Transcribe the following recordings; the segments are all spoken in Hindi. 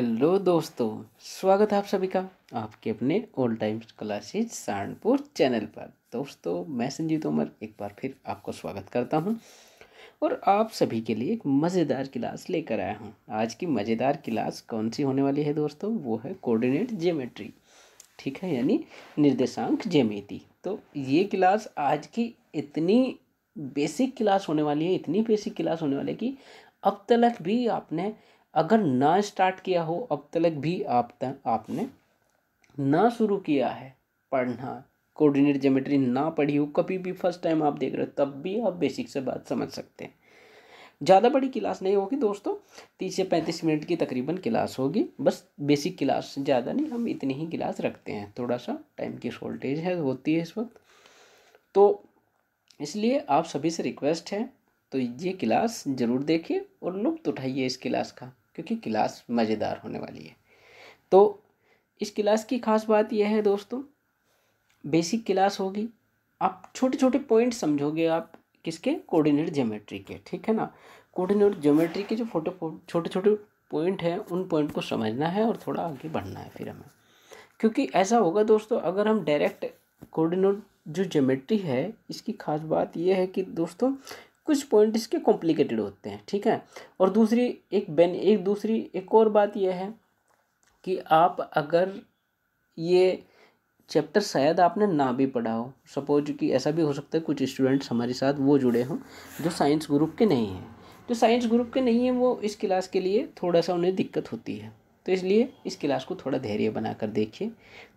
हेलो दोस्तों स्वागत है आप सभी का आपके अपने old times classes Saharanpur channel पर दोस्तों मैं संजीव तोमर एक बार फिर आपको स्वागत करता हूं और आप सभी के लिए एक मज़ेदार क्लास लेकर आया हूं आज की मज़ेदार क्लास कौन सी होने वाली है दोस्तों वो है कोऑर्डिनेट जेमेट्री ठीक है यानी निर्देशांक ज्यामिति तो ये क्लास आज की इतनी बेसिक क्लास होने वाली है इतनी बेसिक क्लास होने वाली है कि अब तक भी आपने अगर ना स्टार्ट किया हो अब तक भी आप तक आपने ना शुरू किया है पढ़ना कोऑर्डिनेट ज्योमेट्री ना पढ़ी हो कभी भी फर्स्ट टाइम आप देख रहे हो तब भी आप बेसिक से बात समझ सकते हैं ज़्यादा बड़ी क्लास नहीं होगी दोस्तों तीस से पैंतीस मिनट की तकरीबन क्लास होगी बस बेसिक क्लास ज़्यादा नहीं हम इतनी ही क्लास रखते हैं थोड़ा सा टाइम की शॉर्टेज है होती है इस वक्त तो इसलिए आप सभी से रिक्वेस्ट है तो ये क्लास ज़रूर देखिए और लुप्त उठाइए इस क्लास का क्योंकि क्लास मज़ेदार होने वाली है तो इस क्लास की खास बात यह है दोस्तों बेसिक क्लास होगी आप छोटे छोटे पॉइंट समझोगे आप किसके कोऑर्डिनेट ज्योमेट्री के ठीक है ना कोऑर्डिनेट ज्योमेट्री के जो फोटो छोटे छोटे पॉइंट हैं उन पॉइंट को समझना है और थोड़ा आगे बढ़ना है फिर हमें क्योंकि ऐसा होगा दोस्तों अगर हम डायरेक्ट कोऑर्डिनेट जो ज्योमेट्री है इसकी खास बात यह है कि दोस्तों कुछ पॉइंट इसके कॉम्प्लिकेटेड होते हैं ठीक है और दूसरी एक बेन एक दूसरी एक और बात यह है कि आप अगर ये चैप्टर शायद आपने ना भी पढ़ा हो सपोज कि ऐसा भी हो सकता है कुछ स्टूडेंट्स हमारे साथ वो जुड़े हों जो साइंस ग्रुप के नहीं हैं जो साइंस ग्रुप के नहीं हैं वो इस क्लास के लिए थोड़ा सा उन्हें दिक्कत होती है तो इसलिए इस क्लास को थोड़ा धैर्य बनाकर देखिए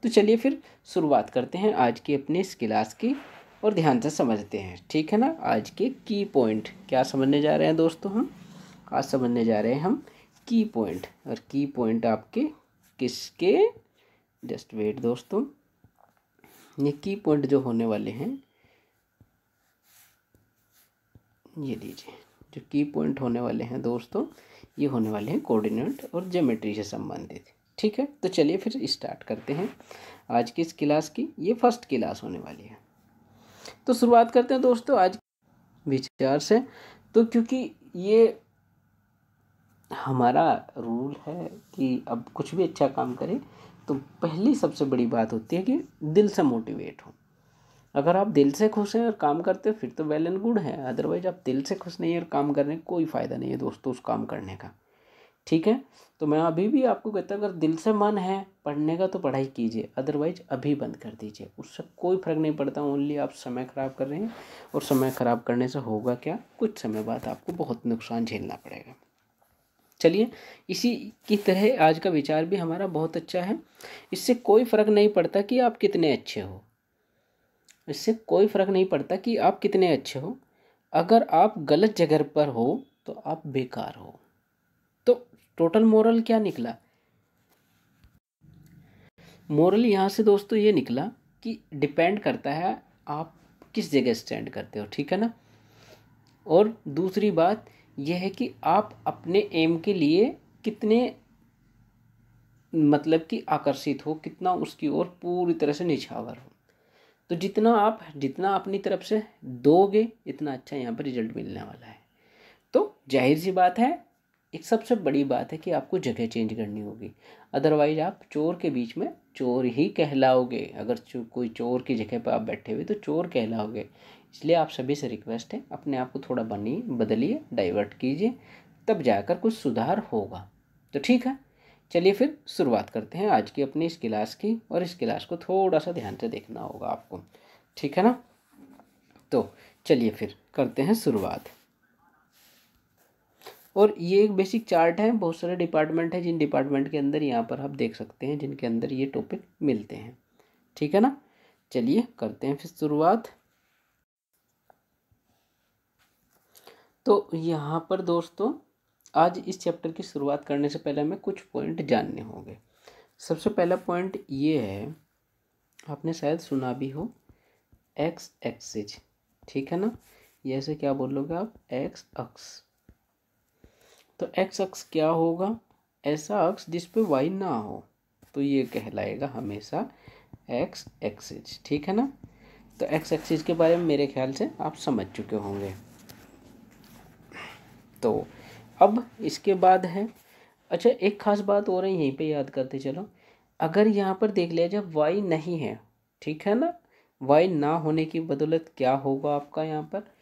तो चलिए फिर शुरुआत करते हैं आज की अपने इस क्लास की और ध्यान से समझते हैं ठीक है ना आज के की पॉइंट क्या समझने जा रहे हैं दोस्तों हम आज समझने जा रहे हैं हम की पॉइंट और की पॉइंट आपके किसके जस्ट वेट दोस्तों ये की पॉइंट जो होने वाले हैं ये लीजिए जो की पॉइंट होने वाले हैं दोस्तों ये होने वाले हैं कोऑर्डिनेट और ज्योमेट्री से संबंधित ठीक है तो चलिए फिर स्टार्ट करते हैं आज की इस क्लास की ये फर्स्ट क्लास होने वाली है तो शुरुआत करते हैं दोस्तों आज विचार से तो क्योंकि ये हमारा रूल है कि अब कुछ भी अच्छा काम करें तो पहली सबसे बड़ी बात होती है कि दिल से मोटिवेट हो अगर आप दिल से खुश हैं और काम करते हो फिर तो वेल एंड गुड है अदरवाइज आप दिल से खुश नहीं है और काम करने कोई फ़ायदा नहीं है दोस्तों उस काम करने का ठीक है तो मैं अभी भी आपको कहता हूँ अगर दिल से मन है पढ़ने का तो पढ़ाई कीजिए अदरवाइज अभी बंद कर दीजिए उससे कोई फ़र्क नहीं पड़ता ओनली आप समय ख़राब कर रहे हैं और समय ख़राब करने से होगा क्या कुछ समय बाद आपको बहुत नुकसान झेलना पड़ेगा चलिए इसी की तरह आज का विचार भी हमारा बहुत अच्छा है इससे कोई फ़र्क नहीं पड़ता कि आप कितने अच्छे हो इससे कोई फ़र्क नहीं पड़ता कि आप कितने अच्छे हो अगर आप गलत जगह पर हो तो आप बेकार हो टोटल मोरल क्या निकला मोरल यहाँ से दोस्तों ये निकला कि डिपेंड करता है आप किस जगह स्टैंड करते हो ठीक है ना और दूसरी बात यह है कि आप अपने एम के लिए कितने मतलब कि आकर्षित हो कितना उसकी ओर पूरी तरह से निछावर हो तो जितना आप जितना अपनी तरफ से दोगे इतना अच्छा यहाँ पर रिजल्ट मिलने वाला है तो जाहिर सी बात है एक सबसे बड़ी बात है कि आपको जगह चेंज करनी होगी अदरवाइज आप चोर के बीच में चोर ही कहलाओगे अगर चो, कोई चोर की जगह पर आप बैठे हुए तो चोर कहलाओगे इसलिए आप सभी से रिक्वेस्ट है अपने आप को थोड़ा बनिए बदलिए डाइवर्ट कीजिए तब जाकर कुछ सुधार होगा तो ठीक है चलिए फिर शुरुआत करते हैं आज की अपनी इस क्लास की और इस क्लास को थोड़ा सा ध्यान से देखना होगा आपको ठीक है ना तो चलिए फिर करते हैं शुरुआत और ये एक बेसिक चार्ट है बहुत सारे डिपार्टमेंट है जिन डिपार्टमेंट के अंदर यहाँ पर आप देख सकते हैं जिनके अंदर ये टॉपिक मिलते हैं ठीक है ना चलिए करते हैं फिर शुरुआत तो यहाँ पर दोस्तों आज इस चैप्टर की शुरुआत करने से पहले हमें कुछ पॉइंट जानने होंगे सबसे पहला पॉइंट ये है आपने शायद सुना भी हो एक्स एक्सिज ठीक है ना ये से क्या बोलोगे आप एक्स अक्स तो एक्स अक्स क्या होगा ऐसा अक्स जिस पे वाई ना हो तो ये कहलाएगा हमेशा एक्स एक्सिस ठीक है ना तो एक्स एक्सिस के बारे में मेरे ख्याल से आप समझ चुके होंगे तो अब इसके बाद है अच्छा एक खास बात और है यहीं पे याद करते चलो अगर यहाँ पर देख लिया जाए वाई नहीं है ठीक है ना वाई ना होने की बदौलत क्या होगा आपका यहाँ पर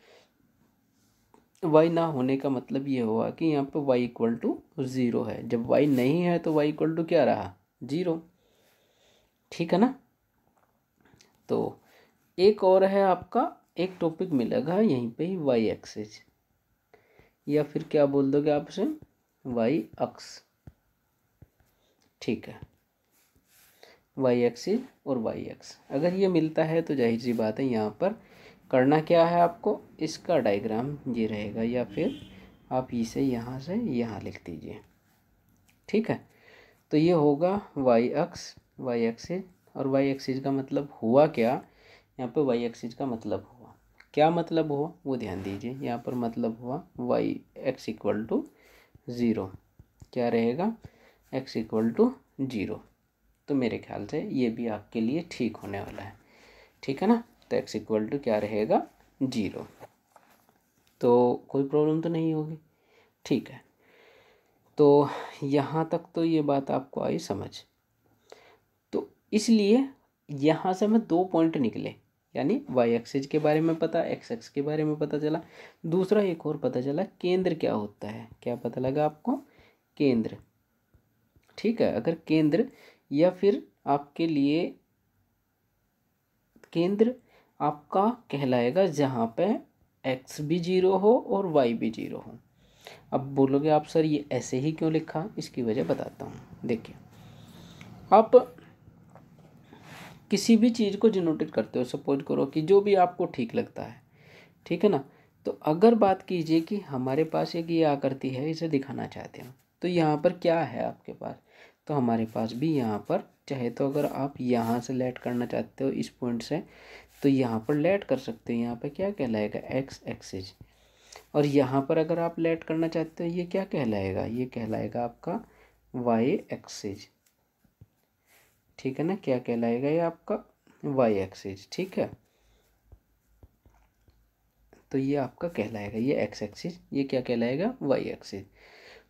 वाई ना होने का मतलब ये हुआ कि यहाँ पर वाई इक्वल टू ज़ीरो है जब वाई नहीं है तो वाई इक्वल टू क्या रहा ज़ीरो ठीक है ना तो एक और है आपका एक टॉपिक मिलेगा यहीं पे ही वाई एक्सेज या फिर क्या बोल दोगे आप वाई अक्स ठीक है वाई एक्सेज और वाई एक्स अगर ये मिलता है तो जाहिर सी बात है यहाँ पर करना क्या है आपको इसका डायग्राम ये रहेगा या फिर आप इसे यहाँ से यहाँ लिख दीजिए ठीक है तो ये होगा वाई अक्स वाई एक्सिस और वाई एक्सिस का मतलब हुआ क्या यहाँ पे वाई एक्सिस का मतलब हुआ क्या मतलब हुआ वो ध्यान दीजिए यहाँ पर मतलब हुआ Y X equal to zero क्या रहेगा एक्स इक्वल टू ज़ीरो तो मेरे ख्याल से ये भी आपके लिए ठीक होने वाला है ठीक है ना तो एक्स इक्वल टू क्या रहेगा जीरो तो कोई प्रॉब्लम तो नहीं होगी ठीक है तो यहाँ तक तो ये बात आपको आई समझ तो इसलिए यहाँ से हमें दो पॉइंट निकले यानी वाई एक्सिस के बारे में पता एक्स एक्स के बारे में पता चला दूसरा एक और पता चला केंद्र क्या होता है क्या पता लगा आपको केंद्र ठीक है अगर केंद्र या फिर आपके लिए केंद्र आपका कहलाएगा जहाँ पे एक्स भी जीरो हो और वाई भी जीरो हो अब बोलोगे आप सर ये ऐसे ही क्यों लिखा इसकी वजह बताता हूँ देखिए आप किसी भी चीज़ को जिनोटेट करते हो सपोज करो कि जो भी आपको ठीक लगता है ठीक है ना तो अगर बात कीजिए कि हमारे पास एक ये आकृति है इसे दिखाना चाहते हैं तो यहाँ पर क्या है आपके पास तो हमारे पास भी यहाँ पर चाहे तो अगर आप यहाँ से लेट करना चाहते हो इस पॉइंट से तो यहाँ पर लेट कर सकते हो यहाँ पर क्या कहलाएगा एक्स एक्सिस और यहाँ पर अगर आप लेट करना चाहते हो ये क्या कहलाएगा ये कहलाएगा आपका वाई एक्सिस ठीक है ना क्या कहलाएगा ये आपका वाई एक्सिस ठीक है तो ये आपका कहलाएगा ये एक्स एक्सिस ये क्या कहलाएगा वाई एक्सिस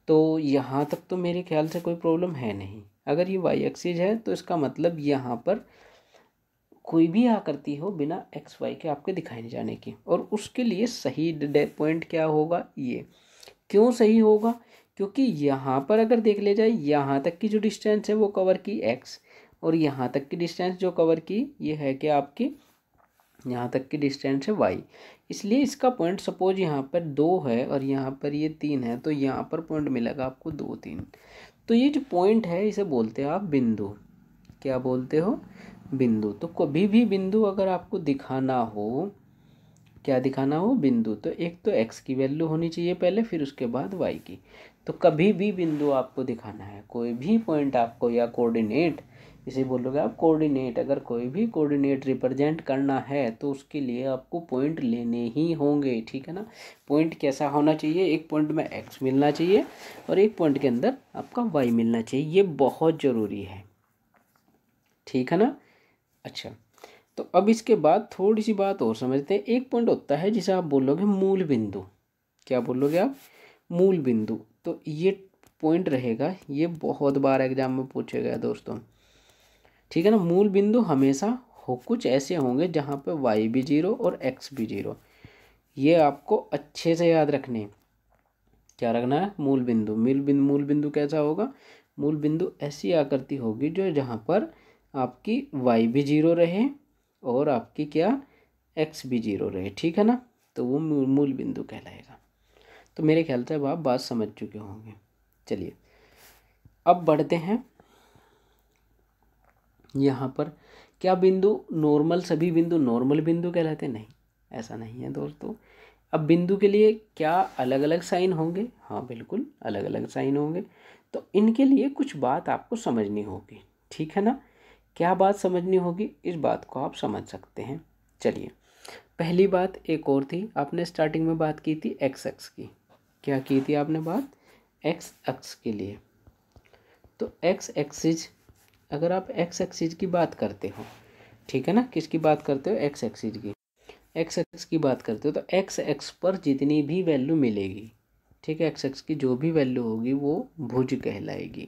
तो यहाँ तक तो मेरे ख्याल से कोई प्रॉब्लम है नहीं अगर ये वाई एक्सिस है तो इसका मतलब यहाँ पर कोई भी आकृति हो बिना एक्स वाई के आपके दिखाई नहीं जाने की और उसके लिए सही पॉइंट क्या होगा ये क्यों सही होगा क्योंकि यहाँ पर अगर देख लिया जाए यहाँ तक की जो डिस्टेंस है वो कवर की एक्स और यहाँ तक की डिस्टेंस जो कवर की ये है कि आपकी यहाँ तक की डिस्टेंस है वाई इसलिए इसका पॉइंट सपोज यहाँ पर दो है और यहाँ पर ये तीन है तो यहाँ पर पॉइंट मिलेगा आपको दो तीन तो ये जो पॉइंट है इसे बोलते हैं आप बिंदु क्या बोलते हो बिंदु तो कभी भी बिंदु अगर आपको दिखाना हो क्या दिखाना हो बिंदु तो एक तो एक्स की वैल्यू होनी चाहिए पहले फिर उसके बाद वाई की तो कभी भी बिंदु आपको दिखाना है कोई भी पॉइंट आपको या कोऑर्डिनेट इसे बोलोगे आप कोऑर्डिनेट अगर कोई भी कोऑर्डिनेट रिप्रेजेंट करना है तो उसके लिए आपको पॉइंट लेने ही होंगे ठीक है ना पॉइंट कैसा होना चाहिए एक पॉइंट में एक्स मिलना चाहिए और एक पॉइंट के अंदर आपका वाई मिलना चाहिए ये बहुत ज़रूरी है ठीक है ना अच्छा तो अब इसके बाद थोड़ी सी बात और समझते हैं एक पॉइंट होता है जिसे आप बोलोगे मूल बिंदु क्या बोलोगे आप मूल बिंदु तो ये पॉइंट रहेगा ये बहुत बार एग्जाम में पूछे गए दोस्तों ठीक है ना मूल बिंदु हमेशा हो कुछ ऐसे होंगे जहाँ पे वाई भी जीरो और एक्स भी जीरो ये आपको अच्छे से याद रखने क्या रखना है मूल बिंदु मूल बिंदु मूल बिंदु कैसा होगा मूल बिंदु ऐसी आकृति होगी जो जहाँ पर आपकी वाई भी जीरो रहे और आपकी क्या एक्स भी जीरो रहे ठीक है ना तो वो मूल बिंदु कहलाएगा तो मेरे ख्याल से अब आप बात समझ चुके होंगे चलिए अब बढ़ते हैं यहाँ पर क्या बिंदु नॉर्मल सभी बिंदु नॉर्मल बिंदु कहलाते नहीं ऐसा नहीं है दोस्तों अब बिंदु के लिए क्या अलग अलग साइन होंगे हाँ बिल्कुल अलग अलग साइन होंगे तो इनके लिए कुछ बात आपको समझनी होगी ठीक है ना क्या बात समझनी होगी इस बात को आप समझ सकते हैं चलिए पहली बात एक और थी आपने स्टार्टिंग में बात की थी एक्स एक्स की क्या की थी आपने बात एक्स एक्स के लिए तो एक्स एक्सिज अगर आप एक्स एक्सिज की बात करते हो ठीक है ना किसकी बात करते हो एक्स एक्सिज की एक्स एक्स की बात करते हो तो एक्स एक्स पर जितनी भी वैल्यू मिलेगी ठीक है एक्स एक्स की जो भी वैल्यू होगी वो भुज कहलाएगी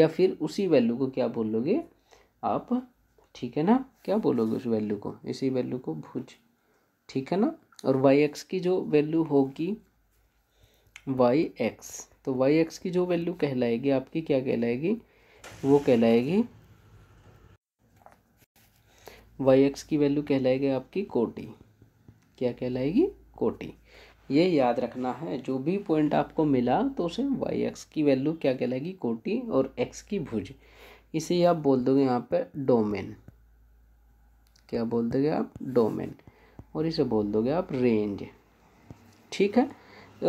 या फिर उसी वैल्यू को क्या बोलोगे आप ठीक है ना क्या बोलोगे उस वैल्यू को इसी वैल्यू को भुज ठीक है ना और वाई एक्स की जो वैल्यू होगी वाई एक्स तो वाई एक्स की जो वैल्यू कहलाएगी आपकी क्या कहलाएगी वो कहलाएगी वाई एक्स की वैल्यू कहलाएगी आपकी कोटी क्या कहलाएगी कोटी ये याद रखना है जो भी पॉइंट आपको मिला तो उसे वाई एक्स की वैल्यू क्या कहलाएगी कोटी और एक्स की भुज इसे आप बोल दोगे यहाँ पर डोमेन क्या बोल दोगे आप डोमेन और इसे बोल दोगे आप रेंज ठीक है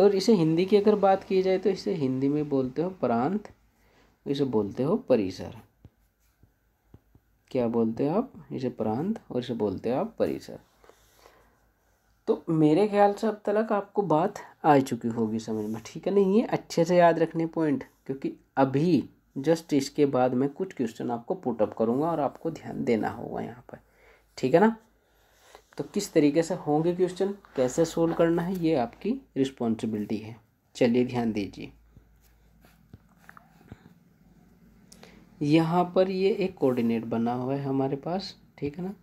और इसे हिंदी की अगर बात की जाए तो इसे हिंदी में बोलते हो प्रांत इसे बोलते हो परिसर क्या बोलते हो आप इसे प्रांत और इसे बोलते हो आप परिसर तो मेरे ख्याल से अब तक आपको बात आ चुकी होगी समझ में ठीक है नहीं ये अच्छे से याद रखने पॉइंट क्योंकि अभी जस्ट इसके बाद मैं कुछ क्वेश्चन आपको पुटअप करूँगा और आपको ध्यान देना होगा यहाँ पर ठीक है ना तो किस तरीके से होंगे क्वेश्चन कैसे सोल्व करना है ये आपकी रिस्पॉन्सिबिलिटी है चलिए ध्यान दीजिए यहाँ पर ये एक कोऑर्डिनेट बना हुआ है हमारे पास ठीक है ना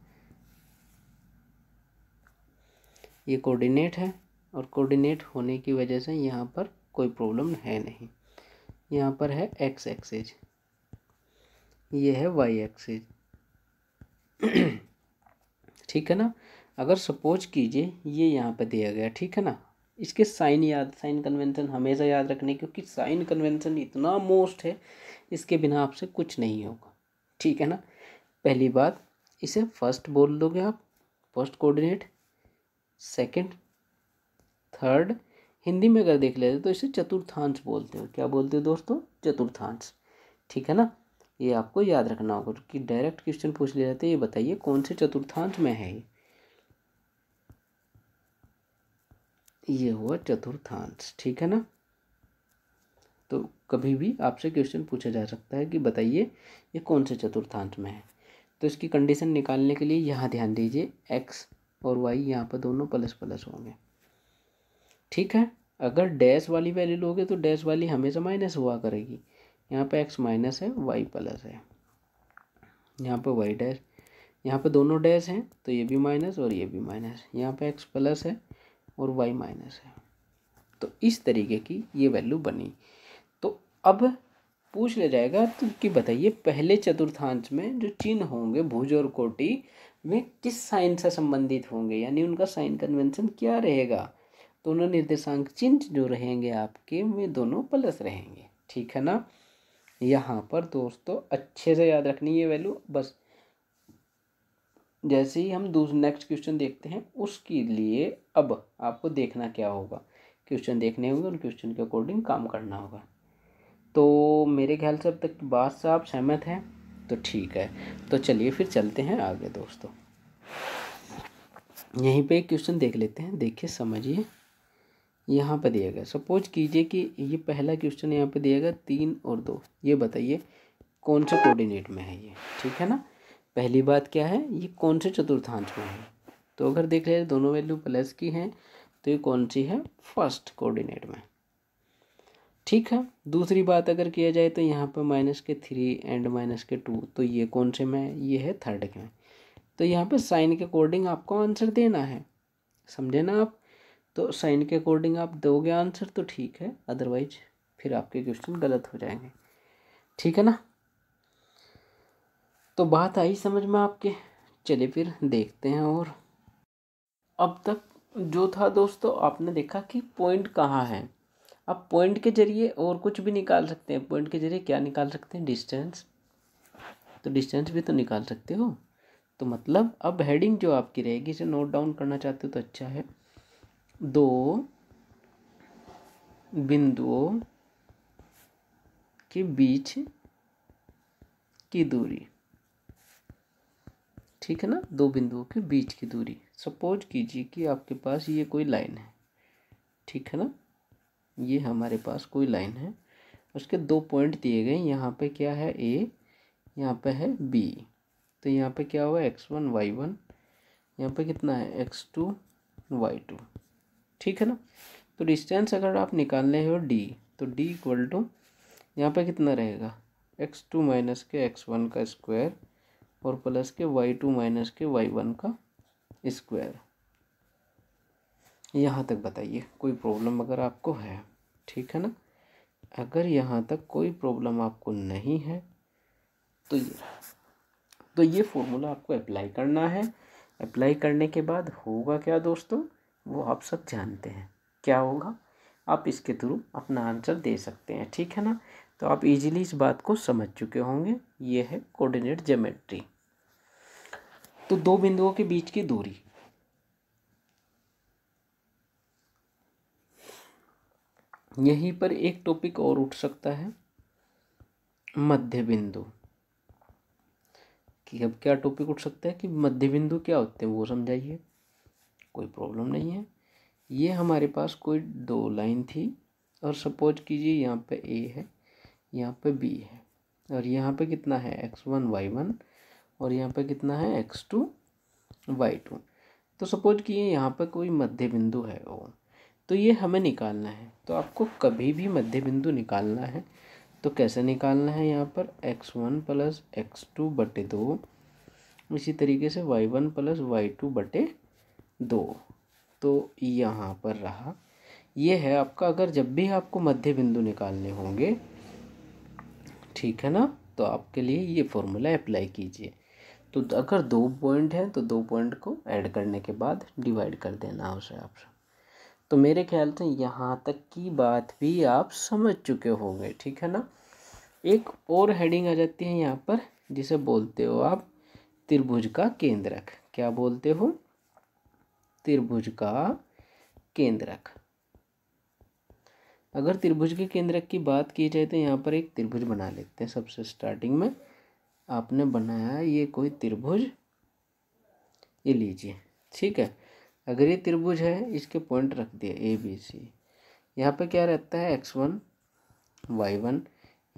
ये कोऑर्डिनेट है और कोऑर्डिनेट होने की वजह से यहाँ पर कोई प्रॉब्लम है नहीं यहाँ पर है एक्स एक्सेज ये है वाई एक्सेज ठीक है ना अगर सपोज कीजिए ये यहाँ पर दिया गया ठीक है ना इसके साइन याद साइन कन्वेंशन हमेशा याद रखने क्योंकि साइन कन्वेंशन इतना मोस्ट है इसके बिना आपसे कुछ नहीं होगा ठीक है ना पहली बात इसे फर्स्ट बोल दोगे आप first coordinate second third Hindi में अगर देख लेते तो इसे चतुर्थांश बोलते हैं क्या बोलते हो दोस्तों चतुर्थांश ठीक है ना ये आपको याद रखना होगा कि डायरेक्ट क्वेश्चन पूछ ले जाते हैं ये बताइए कौन से चतुर्थांश में है ये ये हुआ चतुर्थांश ठीक है ना तो कभी भी आपसे क्वेश्चन पूछा जा सकता है कि बताइए ये कौन से चतुर्थांश में है तो इसकी कंडीशन निकालने के लिए यहाँ ध्यान दीजिए एक्स और वाई यहाँ पर दोनों प्लस प्लस होंगे ठीक है अगर डैश वाली वैल्यू लोगे तो डैश वाली हमेशा माइनस हुआ करेगी यहाँ पे एक्स माइनस है वाई प्लस है यहाँ पे वाई डैश यहाँ पे दोनों डैश हैं तो ये भी माइनस और ये भी माइनस यहाँ पे एक्स प्लस है और वाई माइनस है तो इस तरीके की ये वैल्यू बनी तो अब पूछ लिया जाएगा तो कि बताइए पहले चतुर्थांश में जो चिन्ह होंगे भुज और कोटि वे किस साइन से संबंधित होंगे यानी उनका साइन कन्वेंशन क्या रहेगा दोनों निर्देशांक चिन्ह जो रहेंगे आपके वे दोनों प्लस रहेंगे ठीक है ना यहाँ पर दोस्तों अच्छे से याद रखनी है वैल्यू बस जैसे ही हम दूसरे नेक्स्ट क्वेश्चन देखते हैं उसके लिए अब आपको देखना क्या होगा क्वेश्चन देखने होंगे उन क्वेश्चन के अकॉर्डिंग काम करना होगा तो मेरे ख्याल से अब तक बात से आप सहमत हैं तो ठीक है तो चलिए फिर चलते हैं आगे दोस्तों यहीं पे एक क्वेश्चन देख लेते हैं देखिए समझिए यहाँ पर दिया गया सपोज कीजिए कि ये पहला क्वेश्चन यहाँ पर दिया गया तीन और दो ये बताइए कौन से कोऑर्डिनेट में है ये ठीक है ना पहली बात क्या है ये कौन से चतुर्थांश में है तो अगर देख ले दोनों वैल्यू प्लस की हैं तो ये कौन सी है फर्स्ट कोऑर्डिनेट में ठीक है दूसरी बात अगर किया जाए तो यहाँ पर माइनस के थ्री एंड माइनस के टू तो ये कौन से में ये है थर्ड के में तो यहाँ पर साइन के अकॉर्डिंग आपको आंसर देना है समझे ना आप तो साइन के अकॉर्डिंग आप दोगे आंसर तो ठीक है अदरवाइज फिर आपके क्वेश्चन गलत हो जाएंगे ठीक है ना तो बात आई समझ में आपके चलिए फिर देखते हैं और अब तक जो था दोस्तों आपने देखा कि पॉइंट कहाँ है आप पॉइंट के जरिए और कुछ भी निकाल सकते हैं पॉइंट के जरिए क्या निकाल सकते हैं डिस्टेंस तो डिस्टेंस भी तो निकाल सकते हो तो मतलब अब हेडिंग जो आपकी रहेगी इसे नोट डाउन करना चाहते हो तो अच्छा है दो बिंदुओं के बीच की दूरी ठीक है ना दो बिंदुओं के बीच की दूरी सपोज कीजिए कि आपके पास ये कोई लाइन है ठीक है ना ये हमारे पास कोई लाइन है उसके दो पॉइंट दिए गए यहाँ पे क्या है ए यहाँ पे है बी तो यहाँ पे क्या हुआ एक्स वन वाई वन यहाँ पे कितना है एक्स टू वाई टू ठीक है ना तो डिस्टेंस अगर आप निकालने हो डी तो डी इक्वल टू यहाँ पर कितना रहेगा एक्स टू माइनस के एक्स वन का स्क्वायर और प्लस के वाई टू माइनस के वाई वन का स्क्वायर यहाँ तक बताइए कोई प्रॉब्लम अगर आपको है ठीक है ना अगर यहाँ तक कोई प्रॉब्लम आपको नहीं है तो ये तो ये फॉर्मूला आपको अप्लाई करना है अप्लाई करने के बाद होगा क्या दोस्तों वो आप सब जानते हैं क्या होगा आप इसके थ्रू अपना आंसर दे सकते हैं ठीक है ना तो आप इजीली इस बात को समझ चुके होंगे ये है कोऑर्डिनेट ज्योमेट्री तो दो बिंदुओं के बीच की दूरी यहीं पर एक टॉपिक और उठ सकता है मध्य बिंदु कि अब क्या टॉपिक उठ सकता है कि मध्य बिंदु क्या होते हैं वो समझाइए कोई प्रॉब्लम नहीं है ये हमारे पास कोई दो लाइन थी और सपोज कीजिए यहाँ पे ए है यहाँ पे बी है और यहाँ पे कितना है एक्स वन वाई वन और यहाँ पे कितना है एक्स टू वाई टू तो सपोज कीजिए यहाँ पर कोई मध्य बिंदु है ओ तो ये हमें निकालना है तो आपको कभी भी मध्य बिंदु निकालना है तो कैसे निकालना है यहाँ पर X one plus X two बटे दो इसी तरीके से Y one plus Y two बटे दो तो यहाँ पर रहा ये है आपका अगर जब भी आपको मध्य बिंदु निकालने होंगे ठीक है ना तो आपके लिए ये फॉर्मूला अप्लाई कीजिए तो अगर दो पॉइंट हैं तो दो पॉइंट को ऐड करने के बाद डिवाइड कर देना उसे आप तो मेरे ख्याल से यहाँ तक की बात भी आप समझ चुके होंगे ठीक है ना एक और हेडिंग आ जाती है यहाँ पर जिसे बोलते हो आप त्रिभुज का केंद्रक क्या बोलते हो त्रिभुज का केंद्रक अगर त्रिभुज के केंद्रक की बात की जाए तो यहाँ पर एक त्रिभुज बना लेते हैं सबसे स्टार्टिंग में आपने बनाया ये कोई त्रिभुज ये लीजिए ठीक है अगर ये त्रिभुज है इसके पॉइंट रख दिए ए बी सी यहाँ पे क्या रहता है एक्स वन वाई वन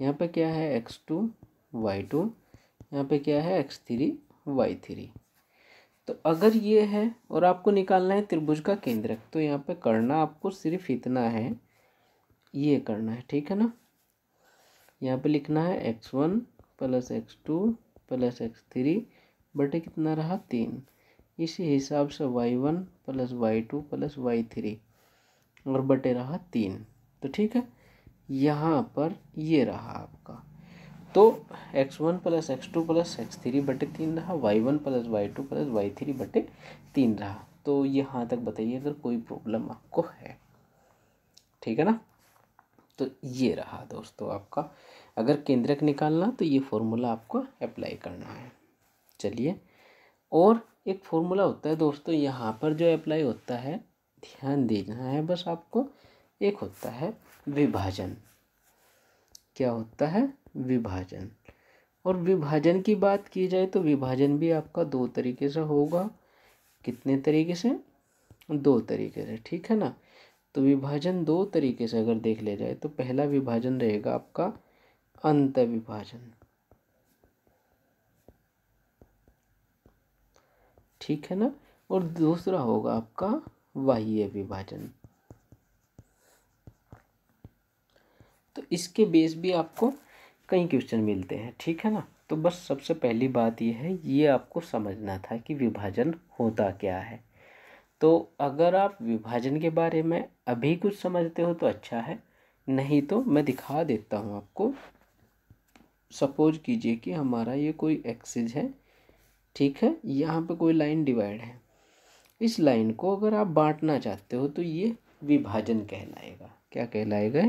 यहाँ पर क्या है एक्स टू वाई टू यहाँ पर क्या है एक्स थ्री वाई थ्री तो अगर ये है और आपको निकालना है त्रिभुज का केंद्रक तो यहाँ पे करना आपको सिर्फ इतना है ये करना है ठीक है ना यहाँ पे लिखना है X one plus X two plus X three बटे कितना रहा तीन इसी हिसाब से Y one plus Y two plus Y three और बटे रहा तीन तो ठीक है यहाँ पर ये रहा आपका तो X one plus X two plus X three बटे तीन रहा Y one plus Y two plus Y three बटे तीन रहा तो यहाँ तक बताइए अगर कोई प्रॉब्लम आपको है ठीक है ना तो ये रहा दोस्तों आपका अगर केंद्रक निकालना तो ये फॉर्मूला आपको अप्लाई करना है चलिए और एक फॉर्मूला होता है दोस्तों यहाँ पर जो अप्लाई होता है ध्यान देना है बस आपको एक होता है विभाजन क्या होता है विभाजन और विभाजन की बात की जाए तो विभाजन भी आपका दो तरीके से होगा कितने तरीके से दो तरीके से ठीक है ना तो विभाजन दो तरीके से अगर देख लिया जाए तो पहला विभाजन रहेगा आपका अंत विभाजन ठीक है ना और दूसरा होगा आपका बाह्य विभाजन तो इसके बेस भी आपको कई क्वेश्चन मिलते हैं ठीक है ना तो बस सबसे पहली बात यह है ये आपको समझना था कि विभाजन होता क्या है तो अगर आप विभाजन के बारे में अभी कुछ समझते हो तो अच्छा है नहीं तो मैं दिखा देता हूँ आपको सपोज कीजिए कि हमारा ये कोई एक्सिज है ठीक है यहाँ पे कोई लाइन डिवाइड है इस लाइन को अगर आप बांटना चाहते हो तो ये विभाजन कहलाएगा क्या कहलाएगा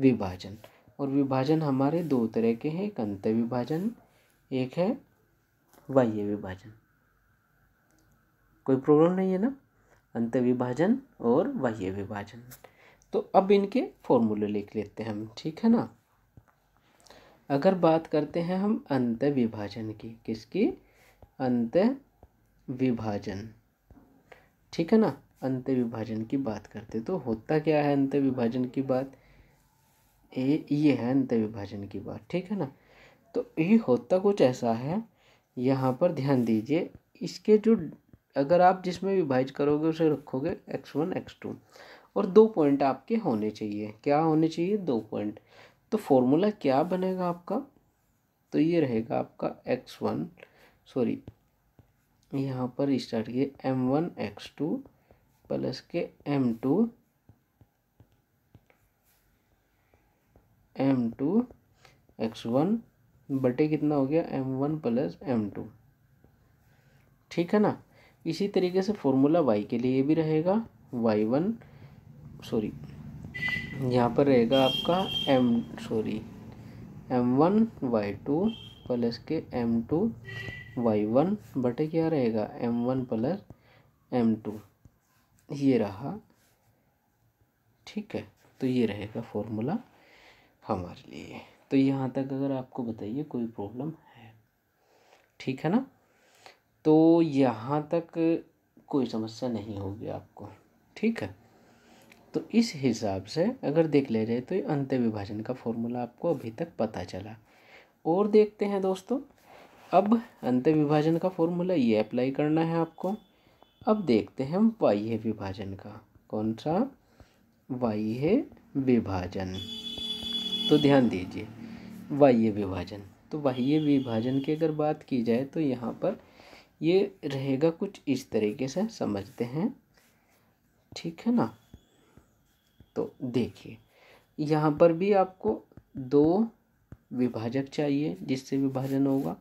विभाजन और विभाजन हमारे दो तरह के हैं एक अंत विभाजन एक है बाह्य विभाजन कोई प्रॉब्लम नहीं है ना अंत विभाजन और बाह्य विभाजन तो अब इनके फॉर्मूले लिख लेते हैं हम ठीक है ना अगर बात करते हैं हम अंत विभाजन की किसकी अंत विभाजन ठीक है ना अंत विभाजन की बात करते तो होता क्या है अंत विभाजन की बात ए ये है अंत विभाजन की बात ठीक है ना तो ये होता कुछ ऐसा है यहाँ पर ध्यान दीजिए इसके जो अगर आप जिसमें विभाज करोगे उसे रखोगे एक्स वन एक्स टू और दो पॉइंट आपके होने चाहिए क्या होने चाहिए दो पॉइंट तो फॉर्मूला क्या बनेगा आपका तो ये रहेगा आपका एक्स वन सॉरी यहाँ पर स्टार्ट किए M one X two plus के M two M two X one बटे कितना हो गया M one plus M two ठीक है ना इसी तरीके से फॉर्मूला वाई के लिए भी रहेगा वाई वन सॉरी यहाँ पर रहेगा आपका M sorry M one Y two plus के एम टू वाई वन बटे क्या रहेगा M one plus M two ये रहा ठीक है तो ये रहेगा फॉर्मूला हमारे लिए तो यहाँ तक अगर आपको बताइए कोई प्रॉब्लम है ठीक है ना तो यहाँ तक कोई समस्या नहीं होगी आपको ठीक है तो इस हिसाब से अगर देख लिया जाए तो ये अंत विभाजन का फॉर्मूला आपको अभी तक पता चला और देखते हैं दोस्तों अब अंत विभाजन का फॉर्मूला ये अप्लाई करना है आपको अब देखते हैं हम बाह्य विभाजन का कौन सा बाह्य विभाजन तो ध्यान दीजिए बाह्य विभाजन तो बाह्य विभाजन की अगर बात की जाए तो यहाँ पर ये रहेगा कुछ इस तरीके से समझते हैं ठीक है ना तो देखिए यहाँ पर भी आपको दो विभाजक चाहिए जिससे विभाजन होगा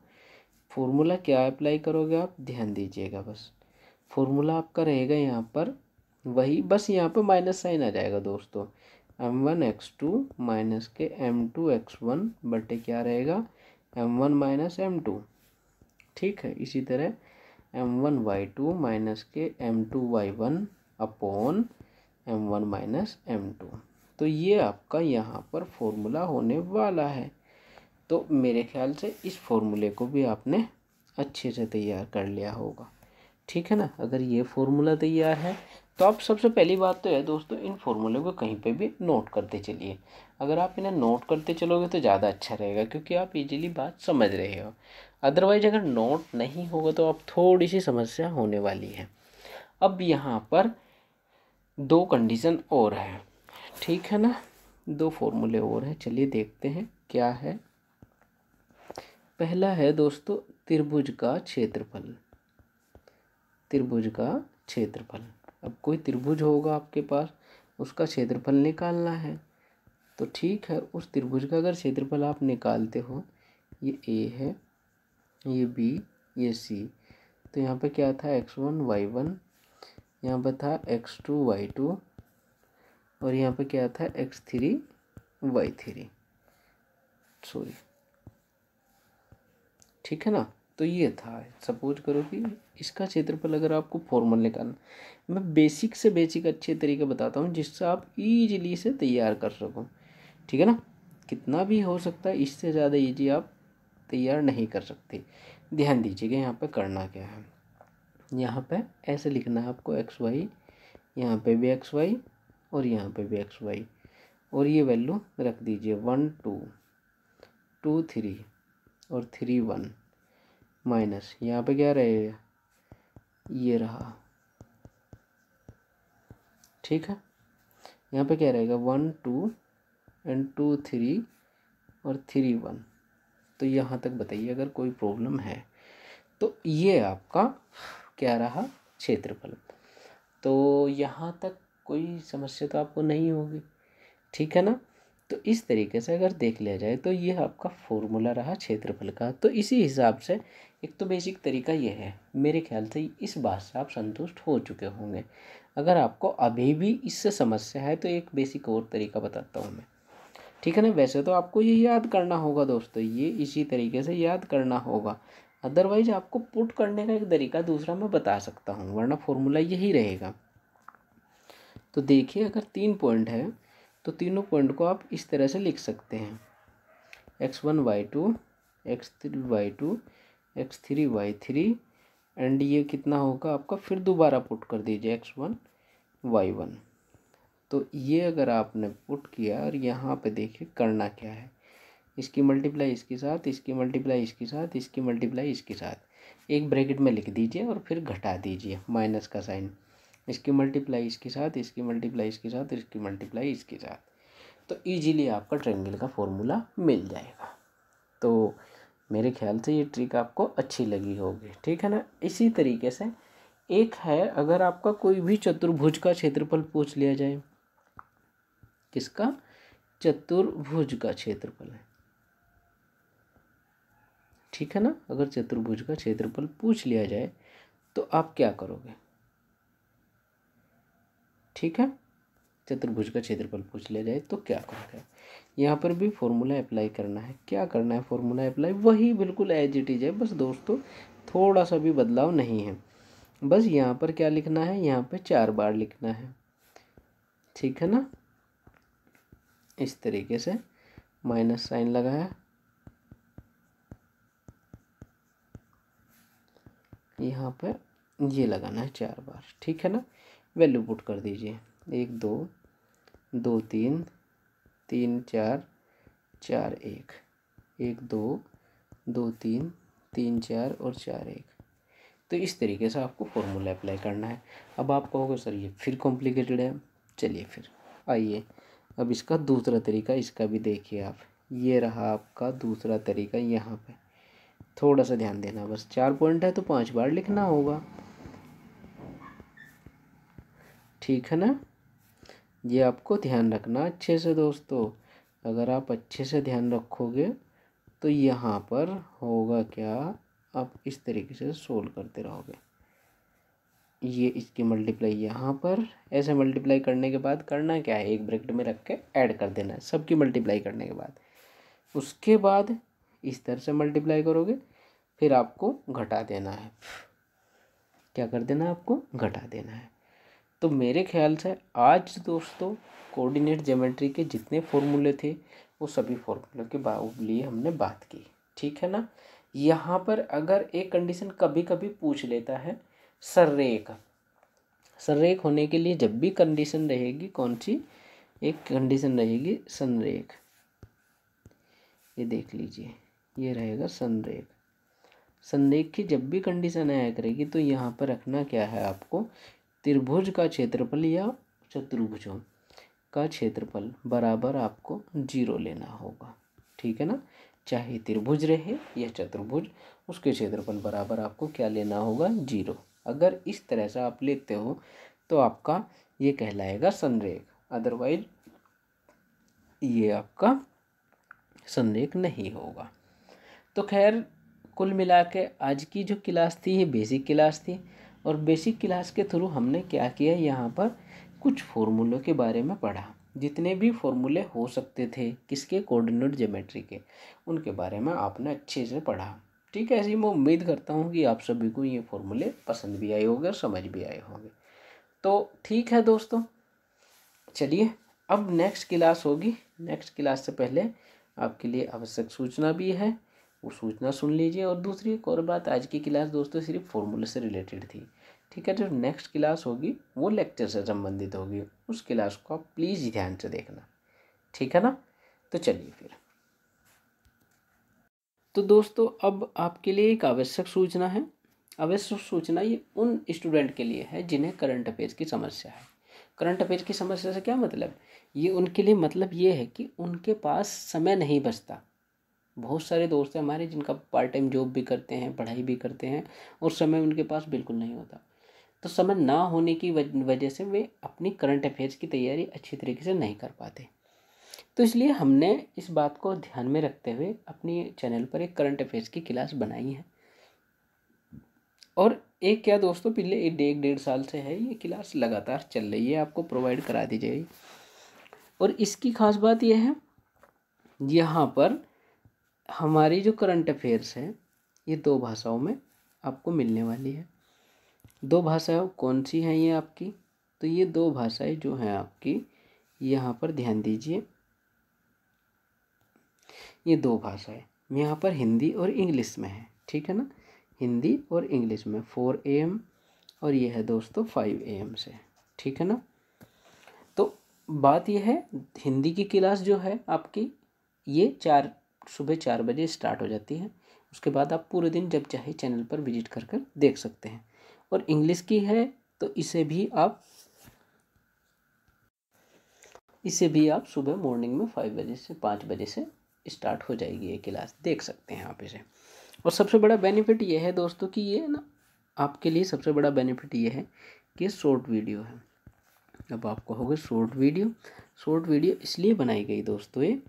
फॉर्मूला क्या अप्लाई करोगे आप ध्यान दीजिएगा बस फॉर्मूला आपका रहेगा यहाँ पर वही बस यहाँ पर माइनस साइन आ जाएगा दोस्तों M one X two minus के एम टू एक्स वन बटे क्या रहेगा M one minus M two ठीक है इसी तरह M one Y two minus के M two Y one upon M one minus M two तो ये आपका यहाँ पर फॉर्मूला होने वाला है तो मेरे ख्याल से इस फॉर्मूले को भी आपने अच्छे से तैयार कर लिया होगा ठीक है ना अगर ये फॉर्मूला तैयार है तो आप सबसे पहली बात तो है दोस्तों इन फॉर्मूले को कहीं पे भी नोट करते चलिए अगर आप इन्हें नोट करते चलोगे तो ज़्यादा अच्छा रहेगा क्योंकि आप इजीली बात समझ रहे हो अदरवाइज अगर नोट नहीं होगा तो आप थोड़ी सी समस्या होने वाली है अब यहाँ पर दो कंडीशन और हैं ठीक है ना दो फॉर्मूले और हैं चलिए देखते हैं क्या है पहला है दोस्तों त्रिभुज का क्षेत्रफल त्रिभुज का क्षेत्रफल अब कोई त्रिभुज होगा आपके पास उसका क्षेत्रफल निकालना है तो ठीक है उस त्रिभुज का अगर क्षेत्रफल आप निकालते हो ये ए है ये बी ये सी तो यहाँ पे क्या था एक्स वन वाई वन यहाँ पर था एक्स टू वाई टू और यहाँ पे क्या था X three Y three sorry ठीक है ना तो ये था सपोज करो कि इसका क्षेत्रफल अगर आपको फॉर्मल निकालना मैं बेसिक से बेसिक अच्छे तरीके बताता हूँ जिससे आप ईजिली से तैयार कर सको ठीक है ना कितना भी हो सकता है इससे ज़्यादा ईजी आप तैयार नहीं कर सकते ध्यान दीजिएगा यहाँ पर करना क्या है यहाँ पर ऐसे लिखना है आपको एक्स वाई यहाँ पर भी एक्स वाई और यहाँ पर भी एक्स वाई और ये वैल्यू रख दीजिए वन टू टू थ्री और थ्री वन माइनस यहाँ पे क्या रहेगा ये रहा ठीक है यहाँ पे क्या रहेगा one two and two three और थ्री वन तो यहाँ तक बताइए अगर कोई प्रॉब्लम है तो ये आपका क्या रहा क्षेत्रफल तो यहाँ तक कोई समस्या तो आपको नहीं होगी ठीक है ना तो इस तरीके से अगर देख लिया जाए तो ये आपका फॉर्मूला रहा क्षेत्रफल का तो इसी हिसाब से एक तो बेसिक तरीका यह है मेरे ख्याल से इस बात से आप संतुष्ट हो चुके होंगे अगर आपको अभी भी इससे समस्या है तो एक बेसिक और तरीका बताता हूँ मैं ठीक है ना वैसे तो आपको ये याद करना होगा दोस्तों ये इसी तरीके से याद करना होगा अदरवाइज आपको पुट करने का एक तरीका दूसरा मैं बता सकता हूँ वरना फॉर्मूला यही रहेगा तो देखिए अगर तीन पॉइंट है तो तीनों पॉइंट को आप इस तरह से लिख सकते हैं X one Y two X three Y two X three Y three and ये कितना होगा आपका फिर दोबारा पुट कर दीजिए एक्स वन वाई वन तो ये अगर आपने पुट किया और यहाँ पे देखिए करना क्या है इसकी मल्टीप्लाई इसके साथ इसकी मल्टीप्लाई इसके साथ इसकी मल्टीप्लाई इसके साथ एक ब्रैकेट में लिख दीजिए और फिर घटा दीजिए माइनस का साइन इसकी मल्टीप्लाई इसके साथ इसकी मल्टीप्लाई इसके साथ इसकी मल्टीप्लाई इसके साथ तो ईजीली आपका ट्रेंगल का फॉर्मूला मिल जाएगा तो मेरे ख्याल से ये ट्रिक आपको अच्छी लगी होगी ठीक है ना इसी तरीके से एक है अगर आपका कोई भी चतुर्भुज का क्षेत्रफल पूछ लिया जाए किसका चतुर्भुज का क्षेत्रफल है ठीक है ना अगर चतुर्भुज का क्षेत्रफल पूछ लिया जाए तो आप क्या करोगे ठीक है चतुर्भुज का क्षेत्रफल पूछ लिया जाए तो क्या करोगे यहाँ पर भी फॉर्मूला अप्लाई करना है क्या करना है फॉर्मूला अप्लाई वही बिल्कुल एज इट इज है बस दोस्तों थोड़ा सा भी बदलाव नहीं है बस यहाँ पर क्या लिखना है यहाँ पर चार बार लिखना है ठीक है ना इस तरीके से माइनस साइन लगाया यहाँ पर ये लगाना है चार बार ठीक है ना वैल्यू पुट कर दीजिए एक दो दो तीन तीन चार चार एक एक दो दो तीन तीन चार और चार एक तो इस तरीके से आपको फॉर्मूला अप्लाई करना है अब आप कहोगे सर ये फिर कॉम्प्लिकेटेड है चलिए फिर आइए अब इसका दूसरा तरीका इसका भी देखिए आप ये रहा आपका दूसरा तरीका यहाँ पे थोड़ा सा ध्यान देना बस चार पॉइंट है तो पांच बार लिखना होगा ठीक है ना ये आपको ध्यान रखना अच्छे से दोस्तों अगर आप अच्छे से ध्यान रखोगे तो यहाँ पर होगा क्या आप इस तरीके से सोल्व करते रहोगे ये इसकी मल्टीप्लाई यहाँ पर ऐसे मल्टीप्लाई करने के बाद करना क्या है एक ब्रैकेट में रख के ऐड कर देना है सबकी मल्टीप्लाई करने के बाद उसके बाद इस तरह से मल्टीप्लाई करोगे फिर आपको घटा देना है क्या कर देना है आपको घटा देना है तो मेरे ख्याल से आज दोस्तों कोऑर्डिनेट ज्योमेट्री के जितने फॉर्मूले थे वो सभी फॉर्मूले के लिए हमने बात की ठीक है ना यहाँ पर अगर एक कंडीशन कभी कभी पूछ लेता है सर्रेक सर्रेक होने के लिए जब भी कंडीशन रहेगी कौन सी एक कंडीशन रहेगी सनरेख ये देख लीजिए ये रहेगा सनरेख सनरेख की जब भी कंडीशन आया करेगी तो यहाँ पर रखना क्या है आपको त्रिभुज का क्षेत्रफल या चतुर्भुजों का क्षेत्रफल बराबर आपको जीरो लेना होगा ठीक है ना चाहे त्रिभुज रहे या चतुर्भुज उसके क्षेत्रफल बराबर आपको क्या लेना होगा जीरो अगर इस तरह से आप लेते हो तो आपका ये कहलाएगा संरेख अदरवाइज ये आपका संरेख नहीं होगा तो खैर कुल मिला के आज की जो क्लास थी ये बेसिक क्लास थी और बेसिक क्लास के थ्रू हमने क्या किया यहाँ पर कुछ फॉर्मूलों के बारे में पढ़ा जितने भी फॉर्मूले हो सकते थे किसके कोऑर्डिनेट ज्योमेट्री के उनके बारे में आपने अच्छे से पढ़ा ठीक है ऐसी मैं उम्मीद करता हूँ कि आप सभी को ये फॉर्मूले पसंद भी आए होंगे और समझ भी आए होंगे तो ठीक है दोस्तों चलिए अब नेक्स्ट क्लास होगी नेक्स्ट क्लास से पहले आपके लिए आवश्यक सूचना भी है वो सूचना सुन लीजिए और दूसरी एक और बात आज की क्लास दोस्तों सिर्फ फॉर्मूले से रिलेटेड थी ठीक है जो नेक्स्ट क्लास होगी वो लेक्चर से संबंधित होगी उस क्लास को आप प्लीज़ ध्यान से देखना ठीक है ना तो चलिए फिर तो दोस्तों अब आपके लिए एक आवश्यक सूचना है आवश्यक सूचना ये उन स्टूडेंट के लिए है जिन्हें करंट अफेयर्स की समस्या है करंट अफेयर की समस्या से क्या मतलब ये उनके लिए मतलब ये है कि उनके पास समय नहीं बचता बहुत सारे दोस्त हैं हमारे जिनका पार्ट टाइम जॉब भी करते हैं पढ़ाई भी करते हैं और समय उनके पास बिल्कुल नहीं होता तो समय ना होने की वजह से वे अपनी करंट अफेयर्स की तैयारी अच्छी तरीके से नहीं कर पाते तो इसलिए हमने इस बात को ध्यान में रखते हुए अपने चैनल पर एक करंट अफेयर्स की क्लास बनाई है और एक क्या दोस्तों पिछले एक डेढ़ डेढ़ साल से है ये क्लास लगातार चल रही है आपको प्रोवाइड करा दी जाएगी और इसकी खास बात यह है यहाँ पर हमारी जो करंट अफेयर्स है ये दो भाषाओं में आपको मिलने वाली है दो भाषाओं कौन सी हैं ये आपकी तो ये दो भाषाएं जो हैं आपकी यहाँ पर ध्यान दीजिए ये दो भाषाएं यहाँ पर हिंदी और इंग्लिश में है ठीक है ना हिंदी और इंग्लिश में फोर ए एम और ये है दोस्तों फाइव ए एम से ठीक है ना तो बात यह है हिंदी की क्लास जो है आपकी ये चार सुबह चार बजे स्टार्ट हो जाती है उसके बाद आप पूरे दिन जब चाहे चैनल पर विजिट कर कर देख सकते हैं और इंग्लिश की है तो इसे भी आप इसे भी आप सुबह मॉर्निंग में फाइव बजे से पाँच बजे से स्टार्ट हो जाएगी ये क्लास देख सकते हैं आप इसे और सबसे बड़ा बेनिफिट ये है दोस्तों कि ये ना आपके लिए सबसे बड़ा बेनिफिट ये है कि शॉर्ट वीडियो है अब आप कहोगे शॉर्ट वीडियो शॉर्ट वीडियो इसलिए बनाई गई दोस्तों ये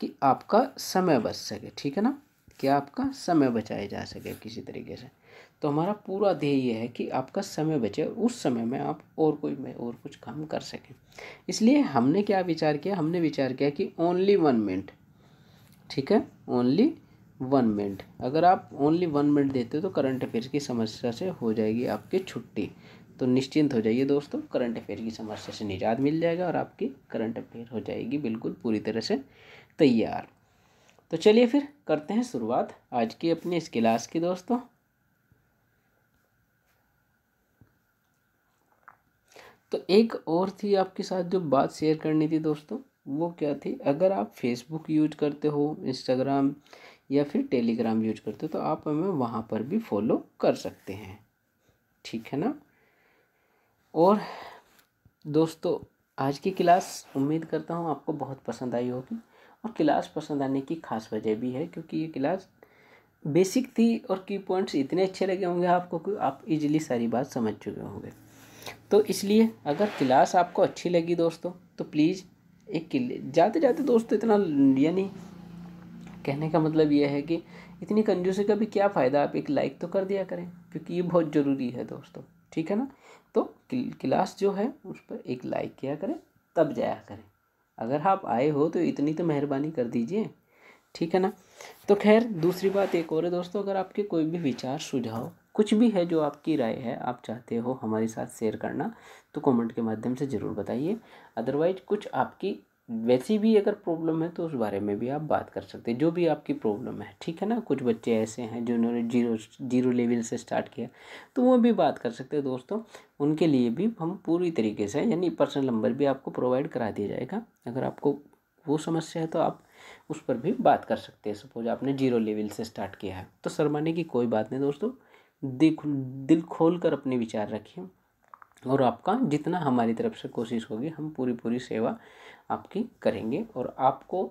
कि आपका समय बच सके ठीक है ना कि आपका समय बचाया जा सके किसी तरीके से तो हमारा पूरा ध्येय यह है कि आपका समय बचे उस समय में आप और कोई में और कुछ काम कर सकें इसलिए हमने क्या विचार किया हमने विचार किया कि ओनली वन मिनट ठीक है ओनली वन मिनट अगर आप ओनली वन मिनट देते हो तो करंट अफेयर की समस्या से हो जाएगी आपकी छुट्टी तो निश्चिंत हो जाइए दोस्तों करंट अफेयर की समस्या से निजात मिल जाएगा और आपकी करंट अफेयर हो जाएगी बिल्कुल पूरी तरह से तैयार तो चलिए फिर करते हैं शुरुआत आज की अपने इस क्लास की दोस्तों तो एक और थी आपके साथ जो बात शेयर करनी थी दोस्तों वो क्या थी अगर आप फेसबुक यूज करते हो इंस्टाग्राम या फिर टेलीग्राम यूज करते हो तो आप हमें वहाँ पर भी फॉलो कर सकते हैं ठीक है ना और दोस्तों आज की क्लास उम्मीद करता हूँ आपको बहुत पसंद आई होगी और क्लास पसंद आने की खास वजह भी है क्योंकि ये क्लास बेसिक थी और की पॉइंट्स इतने अच्छे लगे होंगे आपको कि आप इजीली सारी बात समझ चुके होंगे तो इसलिए अगर क्लास आपको अच्छी लगी दोस्तों तो प्लीज़ एक जाते जाते दोस्तों इतना यानी कहने का मतलब यह है कि इतनी कंजूसी का भी क्या फ़ायदा आप एक लाइक तो कर दिया करें क्योंकि ये बहुत ज़रूरी है दोस्तों ठीक है ना तो क्लास जो है उस पर एक लाइक किया करें तब जाया करें अगर आप आए हो तो इतनी तो मेहरबानी कर दीजिए ठीक है ना तो खैर दूसरी बात एक और है दोस्तों अगर आपके कोई भी विचार सुझाव कुछ भी है जो आपकी राय है आप चाहते हो हमारे साथ शेयर करना तो कमेंट के माध्यम से ज़रूर बताइए अदरवाइज कुछ आपकी वैसी भी अगर प्रॉब्लम है तो उस बारे में भी आप बात कर सकते हैं जो भी आपकी प्रॉब्लम है ठीक है ना कुछ बच्चे ऐसे हैं जिन्होंने जीरो जीरो लेवल से स्टार्ट किया तो वो भी बात कर सकते हैं दोस्तों उनके लिए भी हम पूरी तरीके से यानी पर्सनल नंबर भी आपको प्रोवाइड करा दिया जाएगा अगर आपको वो समस्या है तो आप उस पर भी बात कर सकते हैं सपोज आपने जीरो लेवल से स्टार्ट किया है तो शर्माने की कोई बात नहीं दोस्तों दिल खोल कर अपने विचार रखिए और आपका जितना हमारी तरफ से कोशिश होगी हम पूरी पूरी सेवा आपकी करेंगे और आपको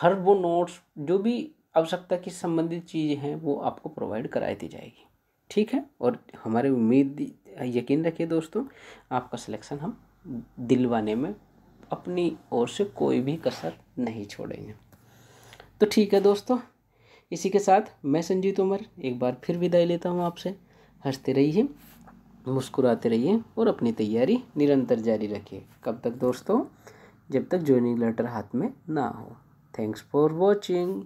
हर वो नोट्स जो भी आवश्यकता की संबंधित चीज़ें हैं वो आपको प्रोवाइड कराई दी जाएगी ठीक है और हमारे उम्मीद यकीन रखिए दोस्तों आपका सिलेक्शन हम दिलवाने में अपनी ओर से कोई भी कसर नहीं छोड़ेंगे तो ठीक है दोस्तों इसी के साथ मैं संजीत उमर एक बार फिर विदाई लेता हूँ आपसे हंसते रहिए मुस्कुराते रहिए और अपनी तैयारी निरंतर जारी रखिए कब तक दोस्तों जब तक ज्वाइनिंग लेटर हाथ में ना हो थैंक्स फॉर वॉचिंग